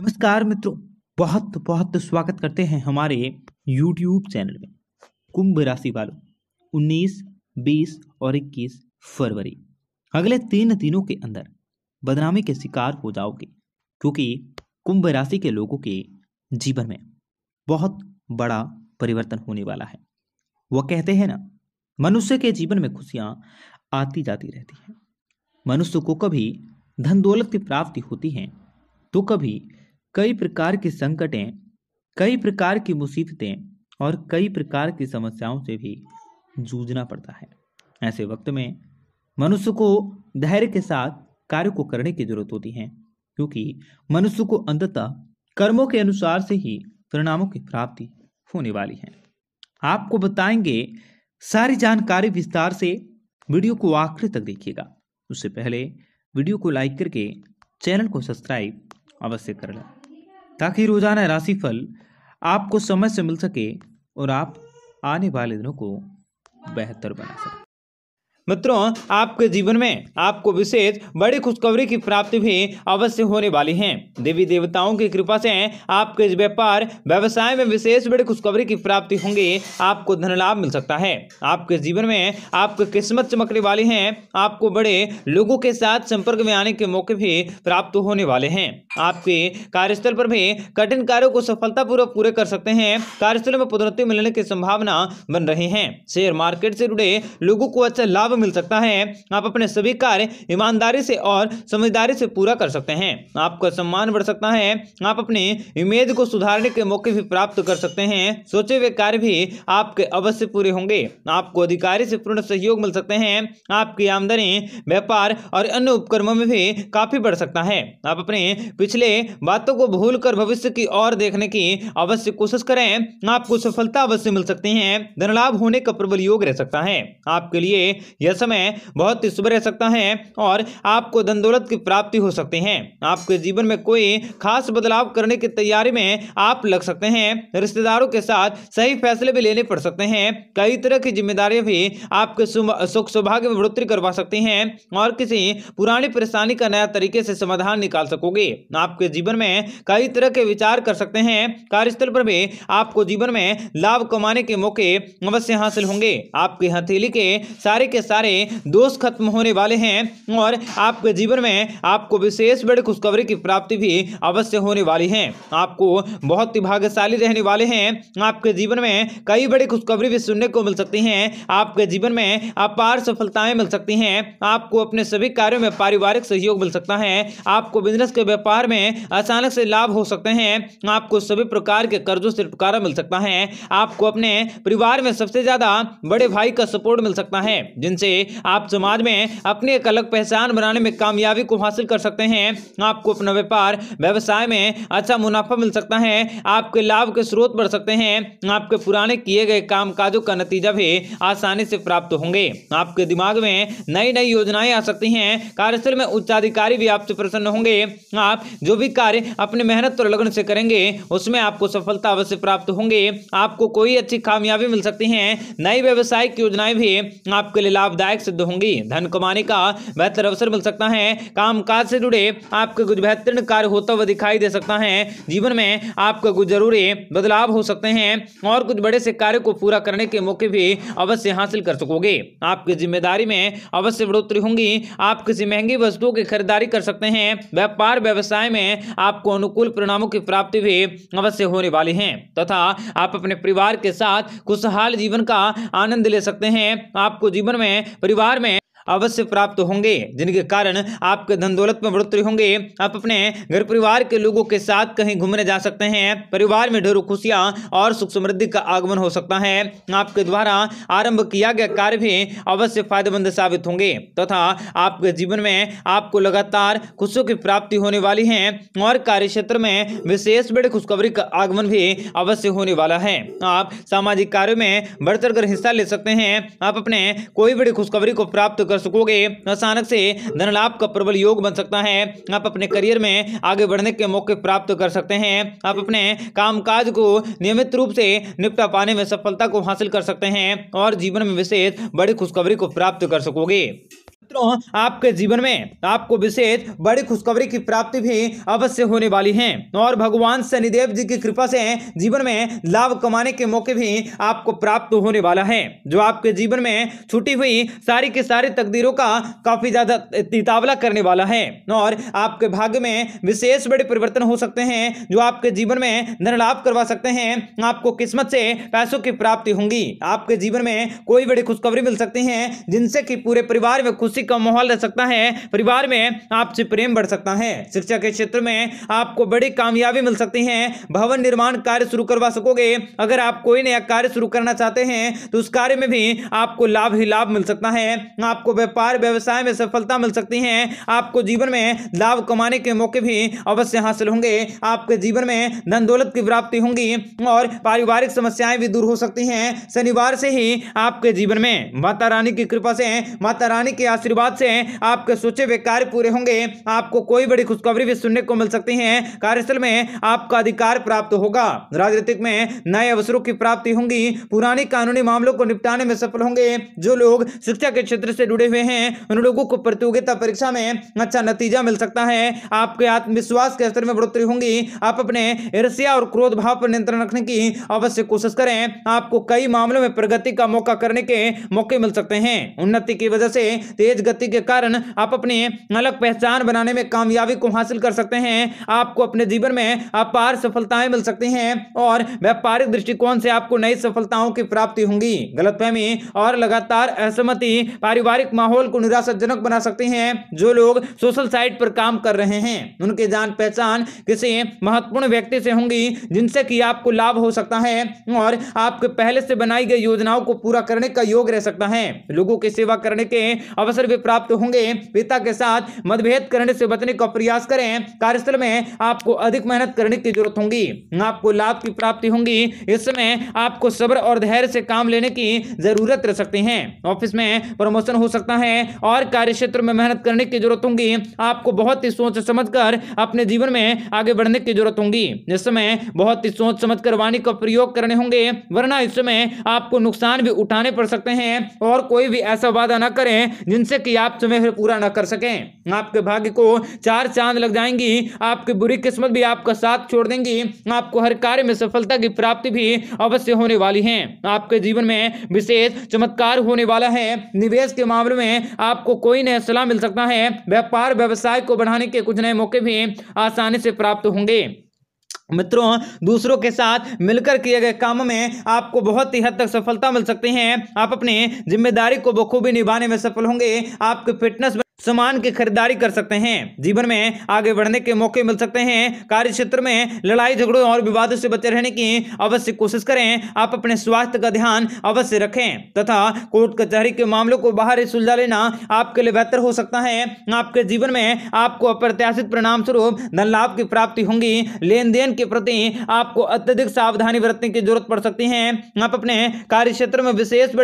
नमस्कार मित्रों बहुत बहुत स्वागत करते हैं हमारे यूट्यूब चैनल में कुंभ राशि वालों उन्नीस बीस और इक्कीस फरवरी अगले तीन दिनों के अंदर बदनामी के शिकार हो जाओगे क्योंकि कुंभ राशि के लोगों के जीवन में बहुत बड़ा परिवर्तन होने वाला है वह कहते हैं ना मनुष्य के जीवन में खुशियाँ आती जाती रहती हैं मनुष्य को कभी धन दौलत की प्राप्ति होती है तो कभी कई प्रकार की संकटें कई प्रकार की मुसीबतें और कई प्रकार की समस्याओं से भी जूझना पड़ता है ऐसे वक्त में मनुष्य को धैर्य के साथ कार्य को करने की जरूरत होती है क्योंकि मनुष्य को अंततः कर्मों के अनुसार से ही परिणामों की प्राप्ति होने वाली है आपको बताएंगे सारी जानकारी विस्तार से वीडियो को आखिर तक देखिएगा उससे पहले वीडियो को लाइक करके चैनल को सब्सक्राइब अवश्य कर लें ताकि रोजाना राशिफल आपको समय से मिल सके और आप आने वाले दिनों को बेहतर बना सकें मित्रों आपके जीवन में आपको विशेष बड़ी खुशखबरी की प्राप्ति भी अवश्य होने वाली है देवी देवताओं की कृपा से आपके व्यापार व्यवसाय में विशेष बड़ी खुशखबरी की प्राप्ति होंगी आपको धन लाभ मिल सकता है आपके जीवन में आपकी किस्मत चमकने वाली है आपको बड़े लोगों के साथ संपर्क में आने के मौके भी प्राप्त होने वाले हैं आपके कार्यस्थल पर भी कठिन कार्यों को सफलतापूर्वक पूरे कर सकते हैं कार्यस्थल में पदोन्नति मिलने की संभावना बन रही है शेयर मार्केट से जुड़े लोगों को अच्छा लाभ लाभ मिल सकता है आप अपने सभी कार्य ईमानदारी से और समझदारी से पूरा कर सकते हैं आपका सम्मान बढ़ सकता है आप अपने इमेज को सुधारने के मौके भी प्राप्त कर सकते हैं सोचे हुए कार्य भी आपके अवश्य पूरे होंगे आपको अधिकारी से पूर्ण सहयोग मिल सकते हैं आपकी आमदनी व्यापार और अन्य उपक्रमों में भी काफी बढ़ सकता है आप अपने पिछले बातों को भूल भविष्य की ओर देखने की अवश्य कोशिश करें आपको सफलता अवश्य मिल सकती है धनलाभ होने का प्रबल योग रह सकता है आपके लिए यह समय बहुत ही शुभ रह सकता है और आपको धन दौलत की प्राप्ति हो सकती है आपके जीवन में कोई खास बदलाव करने की तैयारी में आप लग सकते हैं रिश्तेदारों के साथ सही फैसले भी लेने पड़ सकते हैं कई तरह की जिम्मेदारियां भी आपके सुख सौभाग्य में बढ़ोतरी करवा सकती हैं और किसी पुरानी परेशानी का नया तरीके से समाधान निकाल सकोगे आपके जीवन में कई तरह के विचार कर सकते हैं कार्यस्थल पर भी आपको जीवन में लाभ कमाने के मौके अवश्य हासिल होंगे आपकी हथेली के सारे के सारे दोष खत्म होने वाले हैं और आपके जीवन में आपको विशेष बड़ी खुशखबरी की प्राप्ति भी अवश्य होने वाली है आपको बहुत ही भाग्यशाली रहने वाले हैं आपके जीवन में कई बड़ी खुशखबरी भी सुनने को मिल सकती हैं आपके जीवन में अपार सफलताएं मिल सकती हैं आपको अपने सभी कार्यों में पारिवारिक सहयोग मिल सकता है आपको बिजनेस के व्यापार में अचानक से लाभ हो सकते हैं आपको सभी प्रकार के कर्जों से छुटकारा मिल सकता है आपको अपने परिवार में सबसे ज्यादा बड़े भाई का सपोर्ट मिल सकता है जिनसे जिनसे आप समाज में अपनी एक अलग पहचान बनाने में कामयाबी को हासिल कर सकते हैं आपको अपना व्यापार व्यवसाय में अच्छा मुनाफा मिल सकता है आपके लाभ के स्रोत बढ़ सकते हैं आपके पुराने किए गए काजों का नतीजा भी आसानी से प्राप्त होंगे आपके दिमाग में नई नई योजनाएं आ सकती हैं कार्यस्थल में उच्चाधिकारी भी आपसे प्रसन्न होंगे आप जो भी कार्य अपने मेहनत और लगन से करेंगे उसमें आपको सफलता अवश्य प्राप्त होंगे आपको कोई अच्छी कामयाबी मिल सकती है नई व्यवसायिक योजनाएं भी आपके लिए लाभ लाभदायक सिद्ध होंगी धन कमाने का बेहतर अवसर मिल सकता है कामकाज से जुड़े आपका कुछ बेहतरीन कार्य होता हुआ दिखाई दे सकता है जीवन में आपका कुछ जरूरी बदलाव हो सकते हैं और कुछ बड़े से कार्य को पूरा करने के मौके भी अवश्य हासिल कर सकोगे आपकी जिम्मेदारी में अवश्य बढ़ोतरी होंगी आप किसी महंगी वस्तुओं की खरीदारी कर सकते हैं व्यापार व्यवसाय में आपको अनुकूल परिणामों की प्राप्ति भी अवश्य होने वाली है तथा आप अपने परिवार के साथ खुशहाल जीवन का आनंद ले सकते हैं आपको जीवन में परिवार में अवश्य प्राप्त होंगे जिनके कारण आपके धन दौलत में बढ़ोतरी होंगे आप अपने घर परिवार के लोगों के साथ कहीं घूमने जा सकते हैं परिवार में ढेरों खुशियां और सुख समृद्धि का आगमन हो सकता है आपके द्वारा आरंभ किया गया कार्य भी अवश्य फायदेमंद साबित होंगे तथा तो आपके जीवन में आपको लगातार खुशियों की प्राप्ति होने वाली है और कार्य क्षेत्र में विशेष बड़ी खुशखबरी का आगमन भी अवश्य होने वाला है आप सामाजिक कार्यो में बढ़ चढ़ हिस्सा ले सकते हैं आप अपने कोई बड़ी खुशखबरी को प्राप्त कर सकोगे अचानक से धन लाभ का प्रबल योग बन सकता है आप अपने करियर में आगे बढ़ने के मौके प्राप्त कर सकते हैं आप अपने कामकाज को नियमित रूप से निपटा पाने में सफलता को हासिल कर सकते हैं और जीवन में विशेष बड़ी खुशखबरी को प्राप्त कर सकोगे मित्रों आपके जीवन में आपको विशेष बड़ी खुशखबरी की प्राप्ति भी अवश्य होने वाली है और भगवान शनिदेव जी की कृपा से जीवन में लाभ कमाने के मौके भी आपको प्राप्त होने वाला है जो आपके जीवन में छुटी हुई सारी के सारी तकदीरों का काफी ज्यादा तीतावला करने वाला है और आपके भाग्य में विशेष बड़े परिवर्तन हो सकते हैं जो आपके जीवन में धन लाभ करवा सकते हैं आपको किस्मत से पैसों की प्राप्ति होंगी आपके जीवन में कोई बड़ी खुशखबरी मिल सकती है जिनसे कि पूरे परिवार में खुशी खुशी का माहौल रह सकता है परिवार में आपसे प्रेम बढ़ सकता है शिक्षा के क्षेत्र में आपको बड़ी कामयाबी मिल सकती है भवन निर्माण कार्य शुरू करवा सकोगे अगर आप कोई नया कार्य शुरू करना चाहते हैं तो उस कार्य में भी आपको लाभ ही लाभ मिल सकता है आपको व्यापार व्यवसाय में सफलता मिल सकती है आपको जीवन में लाभ कमाने के मौके भी अवश्य हासिल होंगे आपके जीवन में धन दौलत की प्राप्ति होंगी और पारिवारिक समस्याएं भी दूर हो सकती हैं शनिवार से ही आपके जीवन में माता रानी की कृपा से माता रानी के आशीर्वाद आशीर्वाद से आपके सोचे हुए कार्य पूरे होंगे आपको कोई बड़ी खुशखबरी भी सुनने को मिल सकती है कार्यस्थल में आपका अधिकार प्राप्त होगा राजनीतिक में नए अवसरों की प्राप्ति होंगी पुराने कानूनी मामलों को निपटाने में सफल होंगे जो लोग शिक्षा के क्षेत्र से जुड़े हुए हैं उन लोगों को प्रतियोगिता परीक्षा में अच्छा नतीजा मिल सकता है आपके आत्मविश्वास के स्तर में बढ़ोतरी होंगी आप अपने ईर्ष्या और क्रोध भाव पर नियंत्रण रखने की अवश्य कोशिश करें आपको कई मामलों में प्रगति का मौका करने के मौके मिल सकते हैं उन्नति की वजह से तेज तेज गति के कारण आप अपनी अलग पहचान बनाने में कामयाबी को हासिल कर सकते हैं आपको अपने जीवन में अपार सफलताएं मिल सकती हैं और व्यापारिक दृष्टिकोण से आपको नई सफलताओं की प्राप्ति होंगी गलतफहमी और लगातार असहमति पारिवारिक माहौल को निराशाजनक बना सकती हैं जो लोग सोशल साइट पर काम कर रहे हैं उनकी जान पहचान किसी महत्वपूर्ण व्यक्ति से होंगी जिनसे कि आपको लाभ हो सकता है और आपके पहले से बनाई गई योजनाओं को पूरा करने का योग रह सकता है लोगों की सेवा करने के अवसर भी प्राप्त होंगे पिता के साथ मतभेद करने से बचने का प्रयास करें कार्यस्थल में आपको अधिक मेहनत करने की जरूरत होगी आपको लाभ की प्राप्ति होगी इसमें आपको सब्र और धैर्य से काम लेने की जरूरत रह सकते हैं ऑफिस में प्रमोशन हो सकता है और कार्य क्षेत्र में मेहनत करने की जरूरत होगी आपको बहुत ही सोच समझ कर अपने जीवन में आगे बढ़ने की जरूरत होगी इस समय बहुत ही सोच समझ कर वाणी का प्रयोग करने होंगे वरना इस समय आपको नुकसान भी उठाने पड़ सकते हैं और कोई भी ऐसा वादा ना करें जिनसे कि आप तुम्हें फिर पूरा ना कर सकें आपके भाग्य को चार चांद लग जाएंगी आपकी बुरी किस्मत भी आपका साथ छोड़ देंगी आपको हर कार्य में सफलता की प्राप्ति भी अवश्य होने वाली है आपके जीवन में विशेष चमत्कार होने वाला है निवेश के मामले में आपको कोई नया सलाह मिल सकता है व्यापार व्यवसाय को बढ़ाने के कुछ नए मौके भी आसानी से प्राप्त होंगे मित्रों दूसरों के साथ मिलकर किए गए काम में आपको बहुत ही हद तक सफलता मिल सकती है आप अपनी जिम्मेदारी को बखूबी निभाने में सफल होंगे आपके फिटनेस सामान की खरीदारी कर सकते हैं जीवन में आगे बढ़ने के मौके मिल सकते हैं कार्य क्षेत्र में लड़ाई झगड़ों और विवादों से बचे रहने की अवश्य कोशिश करें आप अपने स्वास्थ्य का ध्यान अवश्य रखें तथा कोर्ट कचहरी के मामलों को बाहर सुलझा लेना आपके लिए बेहतर हो सकता है आपके जीवन में आपको अप्रत्याशित परिणाम स्वरूप धन लाभ की प्राप्ति होंगी लेन देन के प्रति आपको अत्यधिक सावधानी बरतने की जरूरत पड़ सकती है आप अपने कार्य क्षेत्र में विशेष